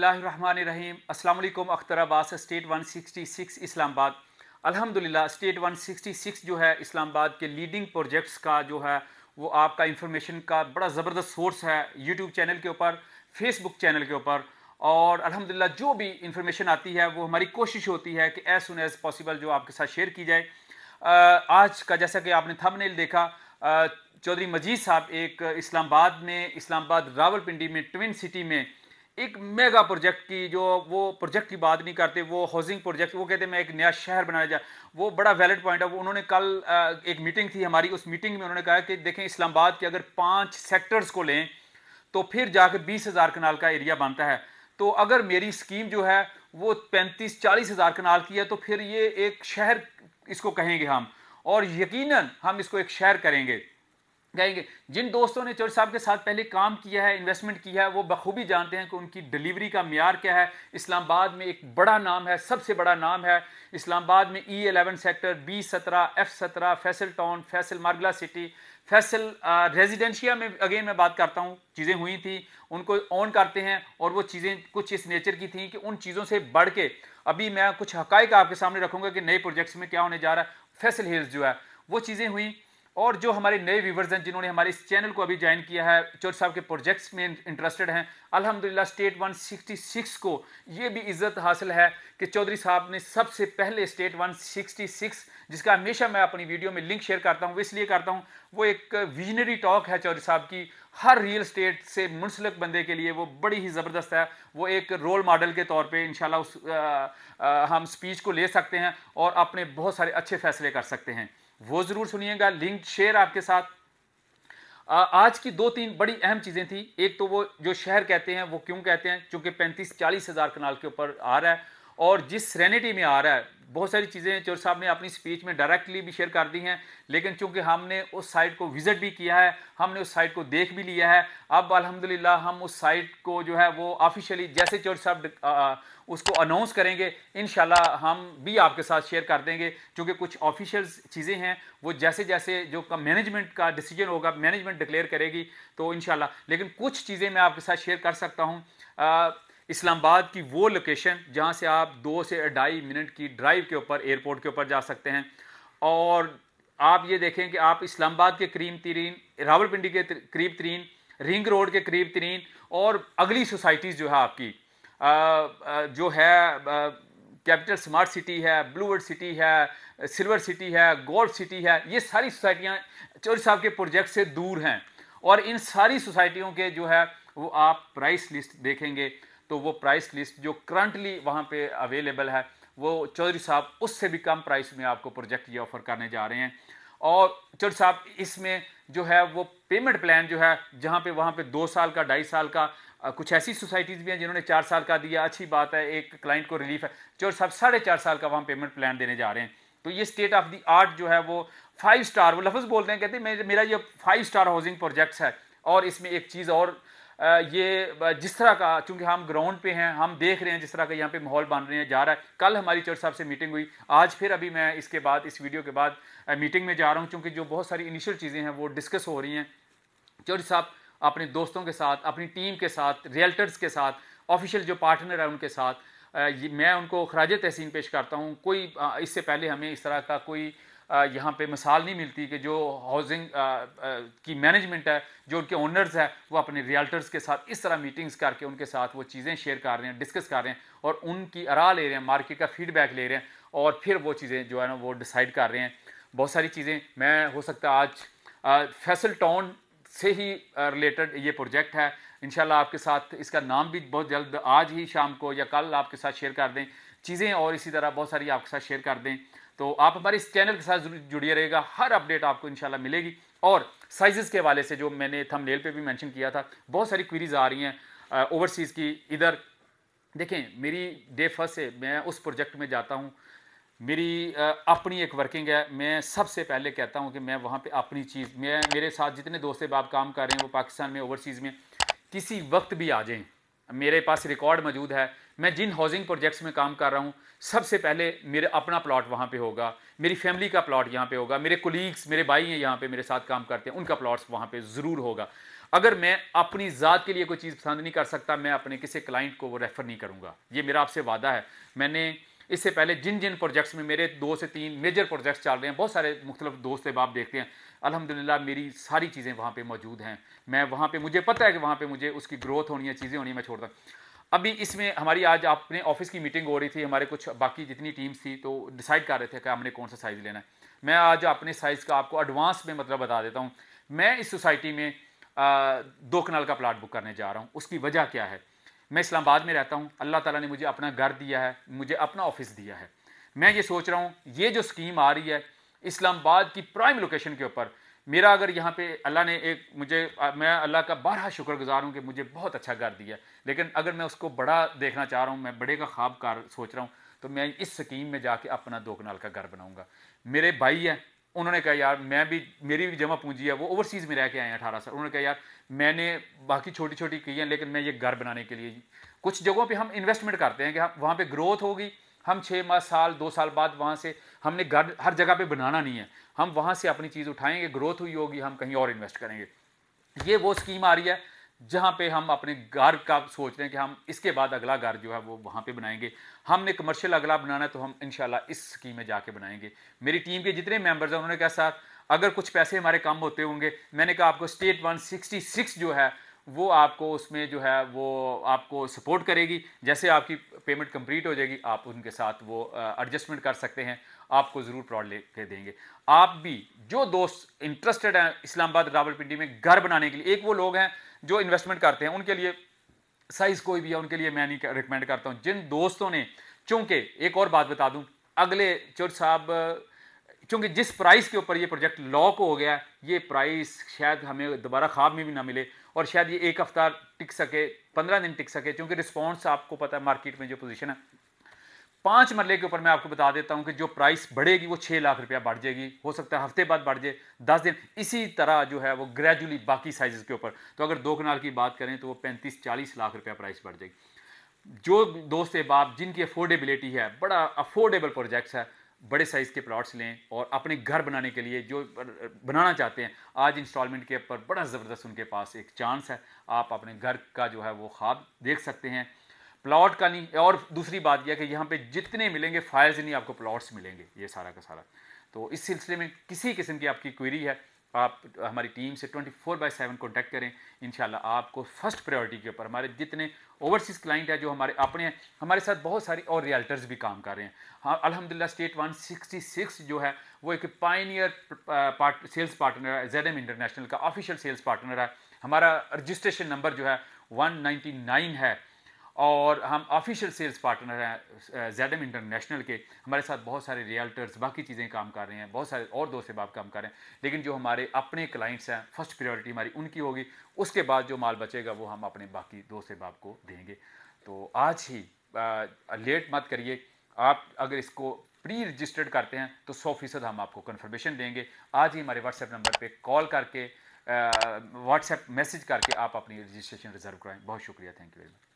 बिस्मिल्लाम अस्सलाम अख्तर अब्बास स्टेट 166 इस्लामाबाद अल्हम्दुलिल्लाह स्टेट 166 जो है इस्लामाबाद के लीडिंग प्रोजेक्ट्स का जो है वो आपका इंफॉर्मेशन का बड़ा ज़बरदस्त सोर्स है यूट्यूब चैनल के ऊपर फेसबुक चैनल के ऊपर और अल्हम्दुलिल्लाह जो भी इंफॉर्मेशन आती है वो हमारी कोशिश होती है कि एज़ सुन एज़ पॉसिबल जो आपके साथ शेयर की जाए आज का जैसा कि आपने थंबनेल देखा चौधरी मजीद साहब एक इस्लामाबाद में इस्लामाबाद रावलपिंडी में ट्विन सिटी में एक मेगा प्रोजेक्ट की जो वो प्रोजेक्ट की बात नहीं करते वो हाउसिंग प्रोजेक्ट वो कहते मैं एक नया शहर बनाया जाए वो बड़ा वैलिड पॉइंट है वो उन्होंने कल एक मीटिंग थी हमारी उस मीटिंग में उन्होंने कहा कि देखें इस्लामाबाद के अगर पांच सेक्टर्स को लें तो फिर जाके बीस हज़ार कनाल का एरिया बनता है तो अगर मेरी स्कीम जो है वो पैंतीस चालीस हज़ार कनाल की है तो फिर ये एक शहर इसको कहेंगे हम और यकीन हम इसको एक शहर करेंगे कहेंगे जिन दोस्तों ने चौधरी साहब के साथ पहले काम किया है इन्वेस्टमेंट किया है वो बखूबी जानते हैं कि उनकी डिलीवरी का मैार क्या है इस्लामाबाद में एक बड़ा नाम है सबसे बड़ा नाम है इस्लामाबाद में ई एलेवन सेक्टर बी सत्रह एफ सत्रह फैसल टाउन फैसल मार्गला सिटी फैसल रेजिडेंशिया में अगेन मैं बात करता हूँ चीज़ें हुई थी उनको ऑन करते हैं और वो चीज़ें कुछ इस नेचर की थी कि उन चीज़ों से बढ़ के अभी मैं कुछ हक आपके सामने रखूँगा कि नए प्रोजेक्ट्स में क्या होने जा रहा है फैसल हिल्स जो है वो चीज़ें हुई और जो हमारे नए व्यूवर्स हैं जिन्होंने हमारे इस चैनल को अभी ज्वाइन किया है चोर साहब के प्रोजेक्ट्स में इंटरेस्टेड हैं अल्हम्दुलिल्लाह स्टेट 166 को ये भी इज्जत हासिल है कि चौधरी साहब ने सबसे पहले स्टेट 166 जिसका हमेशा मैं अपनी वीडियो में लिंक शेयर करता हूँ इसलिए करता हूँ वो एक विजनरी टॉक है चौधरी साहब की हर रियल स्टेट से मुंसलिक बंदे के लिए वो बड़ी ही ज़बरदस्त है वो एक रोल मॉडल के तौर पे इन उस आ, आ, हम स्पीच को ले सकते हैं और अपने बहुत सारे अच्छे फैसले कर सकते हैं वो ज़रूर सुनिएगा लिंक शेयर आपके साथ आज की दो तीन बड़ी अहम चीज़ें थी एक तो वो जो शहर कहते हैं वो क्यों कहते हैं क्योंकि पैंतीस चालीस हज़ार कनाल के ऊपर आ रहा है और जिस सरेनिटी में आ रहा है बहुत सारी चीज़ें चोर साहब ने अपनी स्पीच में डायरेक्टली भी शेयर कर दी हैं लेकिन चूंकि हमने उस साइट को विज़िट भी किया है हमने उस साइट को देख भी लिया है अब अल्हम्दुलिल्लाह हम उस साइट को जो है वो ऑफिशियली जैसे चोर साहब उसको अनाउंस करेंगे इन हम भी आपके साथ शेयर कर देंगे चूँकि कुछ ऑफिशियल चीज़ें हैं वो जैसे जैसे जो का मैनेजमेंट का डिसीजन होगा मैनेजमेंट डिक्लेयर करेगी तो इन लेकिन कुछ चीज़ें मैं आपके साथ शेयर कर सकता हूँ इस्लामाबाद की वो लोकेशन जहाँ से आप दो से ढाई मिनट की ड्राइव के ऊपर एयरपोर्ट के ऊपर जा सकते हैं और आप ये देखें कि आप इस्लामाबाद के करीब तरीन रावलपिंडी के करीब तरीन रिंग रोड के करीब तरीन और अगली सोसाइटीज़ जो है आपकी आ, आ, जो है कैपिटल स्मार्ट सिटी है ब्लूवर्ड सिटी है सिल्वर सिटी है गोल्फ सिटी है ये सारी सोसाइटियाँ चौरी साहब के प्रोजेक्ट से दूर हैं और इन सारी सोसाइटियों के जो है वो आप प्राइस लिस्ट देखेंगे तो वो प्राइस लिस्ट जो करंटली वहाँ पे अवेलेबल है वो चौधरी साहब उससे भी कम प्राइस में आपको प्रोजेक्ट ये ऑफ़र करने जा रहे हैं और चौधरी साहब इसमें जो है वो पेमेंट प्लान जो है जहाँ पे वहाँ पे दो साल का ढाई साल का कुछ ऐसी सोसाइटीज़ भी हैं जिन्होंने चार साल का दिया अच्छी बात है एक क्लाइंट को रिलीफ है चौधरी साहब साढ़े चार साल का वहाँ पेमेंट प्लान देने जा रहे हैं तो ये स्टेट ऑफ द आर्ट जो है वो फाइव स्टार वो लफ्ज़ बोलते हैं कहते हैं मेरा ये फाइव स्टार हाउसिंग प्रोजेक्ट्स है और इसमें एक चीज़ और ये जिस तरह का चूंकि हम ग्राउंड पे हैं हम देख रहे हैं जिस तरह का यहाँ पे माहौल बन रहे हैं जा रहा है कल हमारी चर्च साहब से मीटिंग हुई आज फिर अभी मैं इसके बाद इस वीडियो के बाद मीटिंग में जा रहा हूँ चूँकि जो बहुत सारी इनिशियल चीज़ें हैं वो डिस्कस हो रही हैं चर्च साहब अपने दोस्तों के साथ अपनी टीम के साथ रियल्टर्स के साथ ऑफिशियल जो पार्टनर है उनके साथ मैं उनको खराज तहसीन पेश करता हूँ कोई इससे पहले हमें इस तरह का कोई यहाँ पे मिसाल नहीं मिलती कि जो हाउसिंग की मैनेजमेंट है जो उनके ओनर्स है वो अपने रियल्टर्स के साथ इस तरह मीटिंग्स करके उनके साथ वो चीज़ें शेयर कर रहे हैं डिस्कस कर रहे हैं और उनकी आरा ले रहे हैं मार्केट का फीडबैक ले रहे हैं और फिर वो चीज़ें जो है ना वो डिसाइड कर रहे हैं बहुत सारी चीज़ें मैं हो सकता आज फैसल टाउन से ही रिलेटेड ये प्रोजेक्ट है इन आपके साथ इसका नाम भी बहुत जल्द आज ही शाम को या कल आपके साथ शेयर कर दें चीज़ें और इसी तरह बहुत सारी आपके साथ शेयर कर दें तो आप हमारे इस चैनल के साथ जुड़िए रहेगा हर अपडेट आपको इंशाल्लाह मिलेगी और साइजेस के हवाले से जो मैंने थंबनेल पे भी मेंशन किया था बहुत सारी क्वीरीज आ रही हैं ओवरसीज़ की इधर देखें मेरी डे फर्स्ट से मैं उस प्रोजेक्ट में जाता हूँ मेरी अपनी एक वर्किंग है मैं सबसे पहले कहता हूँ कि मैं वहाँ पे अपनी चीज़ मैं मेरे साथ जितने दोस्त आप काम कर रहे हैं वो पाकिस्तान में ओवरसीज़ में किसी वक्त भी आ जाएँ मेरे पास रिकॉर्ड मौजूद है मैं जिन हाउसिंग प्रोजेक्ट्स में काम कर रहा हूँ सबसे पहले मेरे अपना प्लॉट वहाँ पे होगा मेरी फैमिली का प्लॉट यहाँ पे होगा मेरे कोलीग्स मेरे भाई हैं यहाँ पे मेरे साथ काम करते हैं उनका प्लॉट्स वहाँ पे ज़रूर होगा अगर मैं अपनी ज़ात के लिए कोई चीज़ पसंद नहीं कर सकता मैं अपने किसी क्लाइंट को वो रेफ़र नहीं करूँगा ये मेरा आपसे वादा है मैंने इससे पहले जिन जिन प्रोजेक्ट्स में मेरे दो से तीन मेजर प्रोजेक्ट्स चल रहे हैं बहुत सारे मुख्तलिफ दोस्त अब देखते हैं अलहमदिल्ला मेरी सारी चीज़ें वहाँ पर मौजूद हैं मैं वहाँ पर मुझे पता है कि वहाँ पर मुझे उसकी ग्रोथ होनी है चीज़ें होनी है मैं छोड़ता अभी इसमें हमारी आज अपने ऑफिस की मीटिंग हो रही थी हमारे कुछ बाकी जितनी टीम्स थी तो डिसाइड कर रहे थे कि हमने कौन सा साइज़ लेना है मैं आज अपने साइज़ का आपको एडवांस में मतलब बता देता हूँ मैं इस सोसाइटी में आ, दो कनाल का प्लाट बुक करने जा रहा हूँ उसकी वजह क्या है मैं इस्लामाबाद में रहता हूँ अल्लाह ताला ने मुझे अपना घर दिया है मुझे अपना ऑफिस दिया है मैं ये सोच रहा हूँ ये जो स्कीम आ रही है इस्लामाबाद की प्राइम लोकेशन के ऊपर मेरा अगर यहाँ पे अल्लाह ने एक मुझे मैं अल्लाह का बारह शुक्रगुजार हूँ कि मुझे बहुत अच्छा घर दिया है लेकिन अगर मैं उसको बड़ा देखना चाह रहा हूँ मैं बड़े का ख्वाब कार सोच रहा हूँ तो मैं इस स्कीम में जाके अपना दो कनाल का घर बनाऊँगा मेरे भाई हैं उन्होंने कहा यार मैं भी मेरी भी जमा पूंजी है वो ओवरसीज़ में रह के आए हैं अठारह साल उन्होंने कहा यार मैंने बाकी छोटी छोटी की हैं लेकिन मैं ये घर बनाने के लिए कुछ जगहों पे हम इन्वेस्टमेंट करते हैं कि हम वहाँ पे ग्रोथ होगी हम छः माह साल दो साल बाद वहाँ से हमने घर हर जगह पे बनाना नहीं है हम वहाँ से अपनी चीज़ उठाएंगे ग्रोथ हुई होगी हम कहीं और इन्वेस्ट करेंगे ये वो स्कीम आ रही है जहाँ पे हम अपने घर का सोच रहे हैं कि हम इसके बाद अगला घर जो है वो वहाँ पे बनाएंगे हमने कमर्शियल अगला बनाना है तो हम इन इस स्कीम में जाके बनाएंगे मेरी टीम के जितने मेंबर्स हैं उन्होंने कहा सर अगर कुछ पैसे हमारे कम होते होंगे मैंने कहा आपको स्टेट 166 जो है वो आपको उसमें जो है वो आपको सपोर्ट करेगी जैसे आपकी पेमेंट कंप्लीट हो जाएगी आप उनके साथ वो एडजस्टमेंट कर सकते हैं आपको ज़रूर प्लॉट ले कर देंगे आप भी जो दोस्त इंटरेस्टेड हैं इस्लामाबाद रावलपिंडी में घर बनाने के लिए एक वो लोग हैं जो इन्वेस्टमेंट करते हैं उनके लिए साइज़ कोई भी है उनके लिए मैं नहीं रिकमेंड करता हूँ जिन दोस्तों ने चूँकि एक और बात बता दूँ अगले चोर साहब क्योंकि जिस प्राइस के ऊपर ये प्रोजेक्ट लॉक हो गया ये प्राइस शायद हमें दोबारा ख्वाब में भी ना मिले और शायद ये एक हफ्ता टिक सके पंद्रह दिन टिक सके क्योंकि रिस्पॉन्स आपको पता है मार्केट में जो पोजिशन है पाँच मरले के ऊपर मैं आपको बता देता हूँ कि जो प्राइस बढ़ेगी वो छः लाख रुपया बढ़ जाएगी हो सकता है हफ्ते बाद बढ़ जाए दस दिन इसी तरह जो है वो ग्रेजुअली बाकी साइज़ के ऊपर तो अगर दो कनाल की बात करें तो वो पैंतीस चालीस लाख रुपया प्राइस बढ़ जाएगी जो दोस्त बाप जिनकी अफोर्डेबिलिटी है बड़ा अफोर्डेबल प्रोजेक्ट्स है बड़े साइज़ के प्लाट्स लें और अपने घर बनाने के लिए जो बनाना चाहते हैं आज इंस्टॉलमेंट के ऊपर बड़ा ज़बरदस्त उनके पास एक चांस है आप अपने घर का जो है वो ख्वाब देख सकते हैं प्लॉट का नहीं और दूसरी बात यह कि यहाँ पे जितने मिलेंगे फाइल्स नहीं आपको प्लॉट्स मिलेंगे ये सारा का सारा तो इस सिलसिले में किसी किस्म की आपकी क्वेरी है आप हमारी टीम से 24 फोर बाई सेवन कॉन्टैक्ट करें इन आपको फर्स्ट प्रायोरिटी के ऊपर हमारे जितने ओवरसीज़ क्लाइंट हैं जो हमारे अपने हैं हमारे साथ बहुत सारी और रियल्टर्स भी काम कर रहे हैं हाँ अलहमदिल्ला स्टेट 166 जो है वो एक पाइनियर पार्ट सेल्स पार्टनर है जेड एम इंटरनेशनल का ऑफिशियल सेल्स पार्टनर है हमारा रजिस्ट्रेशन नंबर जो है नाइन है और हम ऑफिशियल सेल्स पार्टनर हैं जैडम इंटरनेशनल के हमारे साथ बहुत सारे रियल्टर्स बाकी चीज़ें काम कर रहे हैं बहुत सारे और दोस्त बाप काम कर रहे हैं लेकिन जो हमारे अपने क्लाइंट्स हैं फर्स्ट प्रायोरिटी हमारी उनकी होगी उसके बाद जो माल बचेगा वो हम अपने बाकी दोस्त बाप को देंगे तो आज ही आ, लेट मत करिए आप अगर इसको प्री रजिस्टर्ड करते हैं तो सौ फीसद हम आपको कन्फर्मेशन देंगे आज ही हमारे व्हाट्सएप नंबर पर कॉल करके व्हाट्सएप मैसेज करके आप अपनी रजिस्ट्रेशन रिजर्व कराएं बहुत शुक्रिया थैंक यू वेरी मच